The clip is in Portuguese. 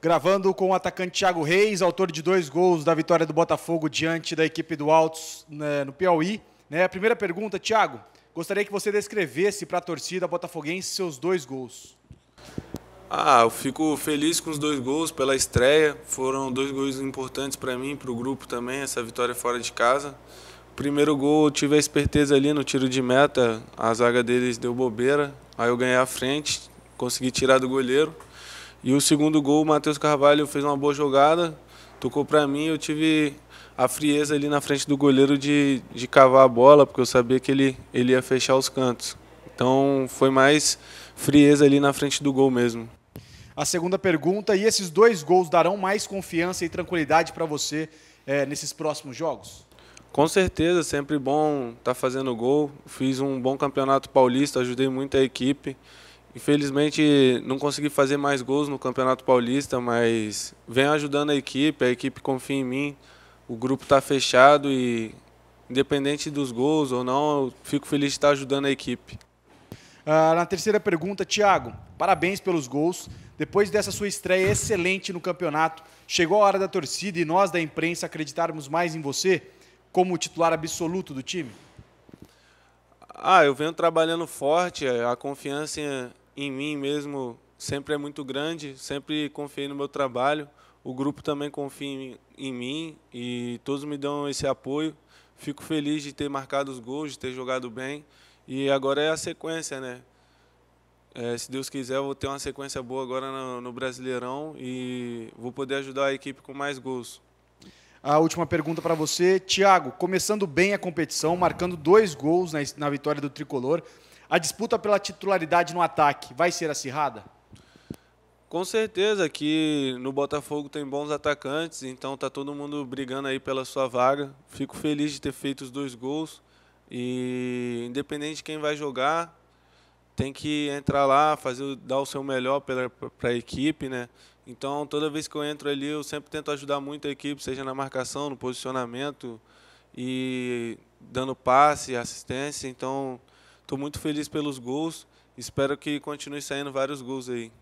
Gravando com o atacante Thiago Reis, autor de dois gols da vitória do Botafogo diante da equipe do Altos né, no Piauí. Né? A primeira pergunta, Thiago, gostaria que você descrevesse para a torcida botafoguense seus dois gols. Ah, eu fico feliz com os dois gols pela estreia. Foram dois gols importantes para mim, para o grupo também, essa vitória fora de casa. Primeiro gol eu tive a esperteza ali no tiro de meta, a zaga deles deu bobeira, aí eu ganhei a frente, consegui tirar do goleiro. E o segundo gol, o Matheus Carvalho fez uma boa jogada, tocou para mim, eu tive a frieza ali na frente do goleiro de, de cavar a bola, porque eu sabia que ele, ele ia fechar os cantos. Então foi mais frieza ali na frente do gol mesmo. A segunda pergunta, e esses dois gols darão mais confiança e tranquilidade para você é, nesses próximos jogos? Com certeza, sempre bom estar tá fazendo gol. Fiz um bom campeonato paulista, ajudei muito a equipe. Infelizmente não consegui fazer mais gols no Campeonato Paulista, mas venho ajudando a equipe, a equipe confia em mim. O grupo está fechado e independente dos gols ou não, eu fico feliz de estar ajudando a equipe. Ah, na terceira pergunta, Thiago, parabéns pelos gols. Depois dessa sua estreia excelente no campeonato, chegou a hora da torcida e nós da imprensa acreditarmos mais em você como titular absoluto do time? Ah, eu venho trabalhando forte, a confiança em mim mesmo sempre é muito grande, sempre confiei no meu trabalho. O grupo também confia em, em mim e todos me dão esse apoio. Fico feliz de ter marcado os gols, de ter jogado bem. E agora é a sequência, né? É, se Deus quiser, eu vou ter uma sequência boa agora no, no, Brasileirão e vou poder ajudar a equipe com mais gols. A última pergunta para você, Thiago. Começando bem a competição, marcando dois gols na, na vitória do Tricolor, a disputa pela titularidade no ataque vai ser acirrada? Com certeza que no Botafogo tem bons atacantes, então tá todo mundo brigando aí pela sua vaga. Fico feliz de ter feito os dois gols e independente de quem vai jogar, tem que entrar lá, fazer, dar o seu melhor para a equipe, né? Então toda vez que eu entro ali, eu sempre tento ajudar muito a equipe, seja na marcação, no posicionamento e dando passe, assistência. Então Estou muito feliz pelos gols. Espero que continue saindo vários gols aí.